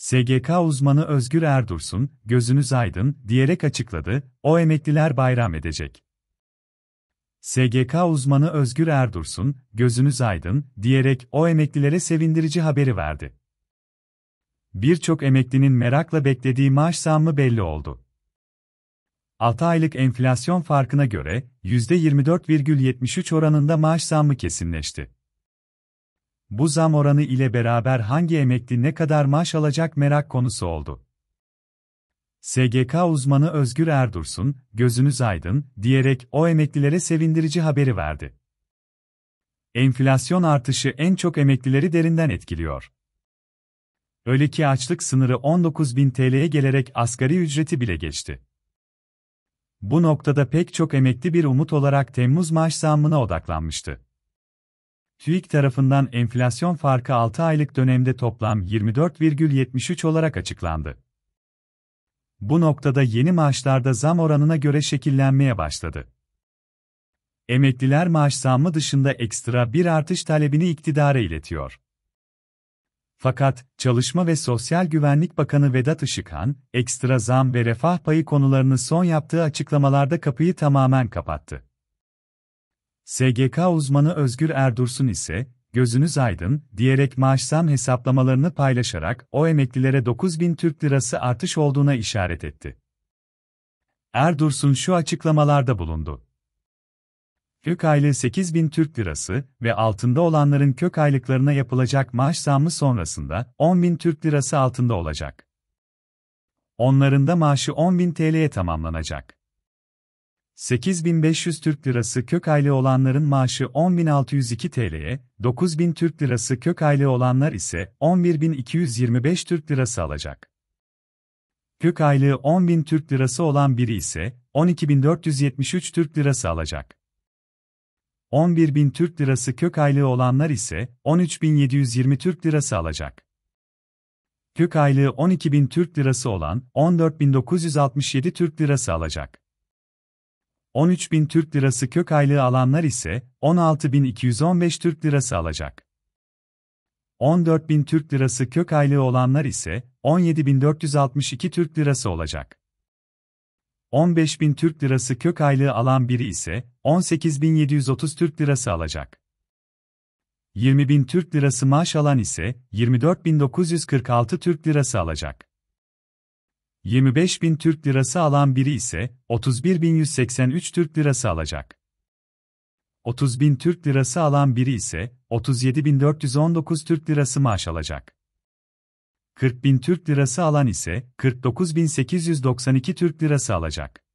SGK uzmanı Özgür Erdursun, gözünüz aydın, diyerek açıkladı, o emekliler bayram edecek. SGK uzmanı Özgür Erdursun, gözünüz aydın, diyerek o emeklilere sevindirici haberi verdi. Birçok emeklinin merakla beklediği maaş zammı belli oldu. 6 aylık enflasyon farkına göre %24,73 oranında maaş zammı kesinleşti. Bu zam oranı ile beraber hangi emekli ne kadar maaş alacak merak konusu oldu. SGK uzmanı Özgür Erdursun, gözünüz aydın, diyerek o emeklilere sevindirici haberi verdi. Enflasyon artışı en çok emeklileri derinden etkiliyor. Öyle ki açlık sınırı 19 bin TL'ye gelerek asgari ücreti bile geçti. Bu noktada pek çok emekli bir umut olarak Temmuz maaş zammına odaklanmıştı. TÜİK tarafından enflasyon farkı 6 aylık dönemde toplam 24,73 olarak açıklandı. Bu noktada yeni maaşlarda zam oranına göre şekillenmeye başladı. Emekliler maaş zammı dışında ekstra bir artış talebini iktidara iletiyor. Fakat Çalışma ve Sosyal Güvenlik Bakanı Vedat Işıkhan, ekstra zam ve refah payı konularını son yaptığı açıklamalarda kapıyı tamamen kapattı. SGK uzmanı Özgür Erdursun ise, gözünüz aydın, diyerek maaş zam hesaplamalarını paylaşarak o emeklilere 9 bin Türk lirası artış olduğuna işaret etti. Erdursun şu açıklamalarda bulundu. Kök aylığı 8 bin Türk lirası ve altında olanların kök aylıklarına yapılacak maaş zammı sonrasında 10 bin Türk lirası altında olacak. Onların da maaşı 10 bin TL'ye tamamlanacak. 8500 Türk Lirası kök aile olanların maaşı 10.602 TL'ye, 9000 Türk Lirası kök aile olanlar ise 11.225 Türk Lirası alacak. Kök aylığı 10.000 Türk Lirası olan biri ise 12.473 Türk Lirası alacak. 11.000 Türk Lirası kök aylığı olanlar ise 13.720 Türk Lirası alacak. Kök aylığı 12.000 Türk Lirası olan 14.967 Türk Lirası alacak. 13 bin Türk Lirası kök aylığı alanlar ise 16.215 Türk Lirası alacak. 14 bin Türk Lirası kök aylığı olanlar ise 17.462 Türk Lirası olacak. 15 bin Türk Lirası kök aylığı alan biri ise 18.730 Türk Lirası alacak. 20 bin Türk Lirası maaş alan ise 24.946 Türk Lirası alacak. 25 bin Türk lirası alan biri ise 31.183 Türk lirası alacak. 30 bin Türk lirası alan biri ise 37.419 Türk lirası maaş alacak. 40 bin Türk lirası alan ise 49.892 Türk lirası alacak.